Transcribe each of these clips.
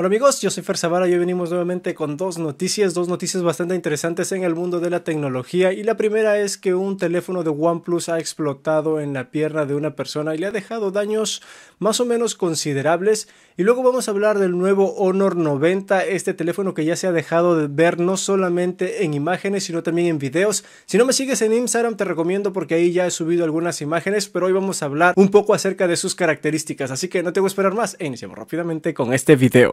Hola amigos, yo soy Fer Zavara y hoy venimos nuevamente con dos noticias, dos noticias bastante interesantes en el mundo de la tecnología y la primera es que un teléfono de OnePlus ha explotado en la pierna de una persona y le ha dejado daños más o menos considerables y luego vamos a hablar del nuevo Honor 90, este teléfono que ya se ha dejado de ver no solamente en imágenes sino también en videos. Si no me sigues en Instagram te recomiendo porque ahí ya he subido algunas imágenes, pero hoy vamos a hablar un poco acerca de sus características, así que no te voy a esperar más e iniciamos rápidamente con este video.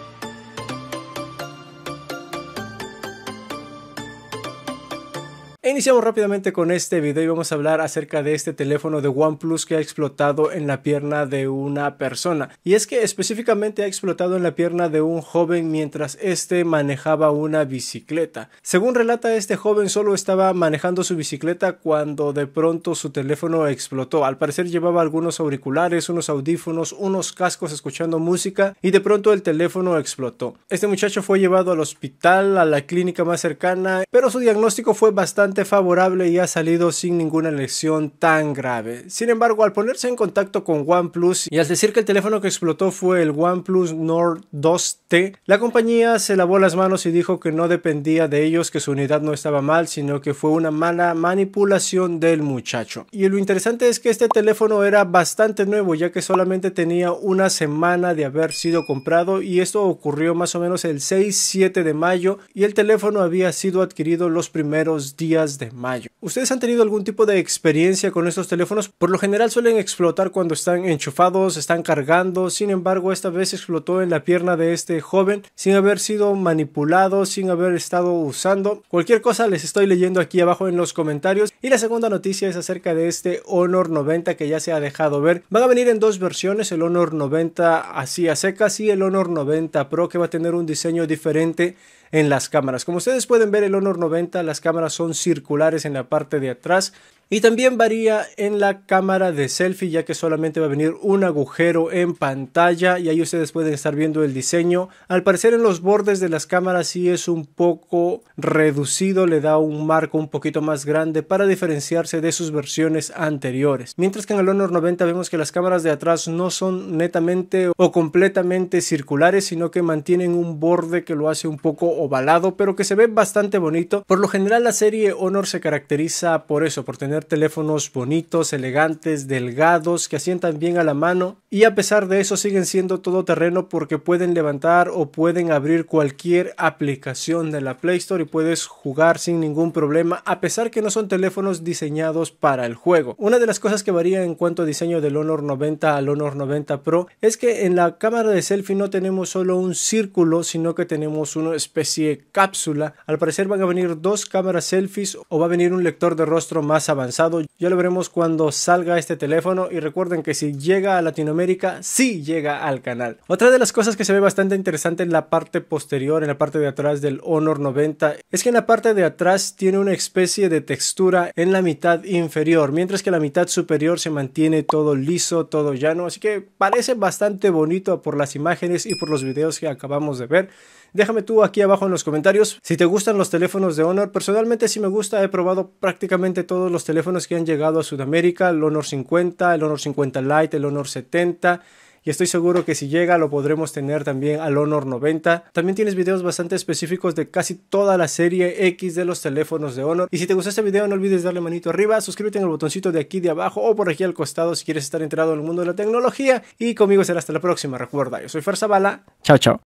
Iniciamos rápidamente con este video y vamos a hablar acerca de este teléfono de OnePlus que ha explotado en la pierna de una persona. Y es que específicamente ha explotado en la pierna de un joven mientras este manejaba una bicicleta. Según relata este joven solo estaba manejando su bicicleta cuando de pronto su teléfono explotó. Al parecer llevaba algunos auriculares, unos audífonos, unos cascos escuchando música y de pronto el teléfono explotó. Este muchacho fue llevado al hospital, a la clínica más cercana, pero su diagnóstico fue bastante favorable y ha salido sin ninguna lesión tan grave. Sin embargo, al ponerse en contacto con OnePlus y al decir que el teléfono que explotó fue el OnePlus Nord 2T, la compañía se lavó las manos y dijo que no dependía de ellos, que su unidad no estaba mal, sino que fue una mala manipulación del muchacho. Y lo interesante es que este teléfono era bastante nuevo, ya que solamente tenía una semana de haber sido comprado y esto ocurrió más o menos el 6-7 de mayo y el teléfono había sido adquirido los primeros días de mayo. ¿Ustedes han tenido algún tipo de experiencia con estos teléfonos? Por lo general suelen explotar cuando están enchufados, están cargando, sin embargo esta vez explotó en la pierna de este joven sin haber sido manipulado, sin haber estado usando. Cualquier cosa les estoy leyendo aquí abajo en los comentarios. Y la segunda noticia es acerca de este Honor 90 que ya se ha dejado ver. Van a venir en dos versiones, el Honor 90 así a secas y el Honor 90 Pro que va a tener un diseño diferente en las cámaras. Como ustedes pueden ver, el Honor 90, las cámaras son circulares en la parte de atrás y también varía en la cámara de selfie ya que solamente va a venir un agujero en pantalla y ahí ustedes pueden estar viendo el diseño. Al parecer en los bordes de las cámaras sí es un poco reducido, le da un marco un poquito más grande para diferenciarse de sus versiones anteriores. Mientras que en el Honor 90 vemos que las cámaras de atrás no son netamente o completamente circulares sino que mantienen un borde que lo hace un poco ovalado pero que se ve bastante bonito. Por lo general la serie Honor se caracteriza por eso, por tener teléfonos bonitos, elegantes, delgados, que asientan bien a la mano y a pesar de eso siguen siendo todo terreno porque pueden levantar o pueden abrir cualquier aplicación de la Play Store y puedes jugar sin ningún problema a pesar que no son teléfonos diseñados para el juego. Una de las cosas que varía en cuanto a diseño del Honor 90 al Honor 90 Pro es que en la cámara de selfie no tenemos solo un círculo sino que tenemos una especie de cápsula. Al parecer van a venir dos cámaras selfies o va a venir un lector de rostro más avanzado ya lo veremos cuando salga este teléfono y recuerden que si llega a Latinoamérica, sí llega al canal. Otra de las cosas que se ve bastante interesante en la parte posterior, en la parte de atrás del Honor 90, es que en la parte de atrás tiene una especie de textura en la mitad inferior, mientras que la mitad superior se mantiene todo liso, todo llano, así que parece bastante bonito por las imágenes y por los videos que acabamos de ver. Déjame tú aquí abajo en los comentarios si te gustan los teléfonos de Honor. Personalmente si me gusta, he probado prácticamente todos los teléfonos teléfonos que han llegado a Sudamérica, el Honor 50, el Honor 50 Lite, el Honor 70 y estoy seguro que si llega lo podremos tener también al Honor 90. También tienes videos bastante específicos de casi toda la serie X de los teléfonos de Honor. Y si te gustó este video no olvides darle manito arriba, suscríbete en el botoncito de aquí de abajo o por aquí al costado si quieres estar enterado del mundo de la tecnología. Y conmigo será hasta la próxima, recuerda, yo soy Farzabala. Chao, chao.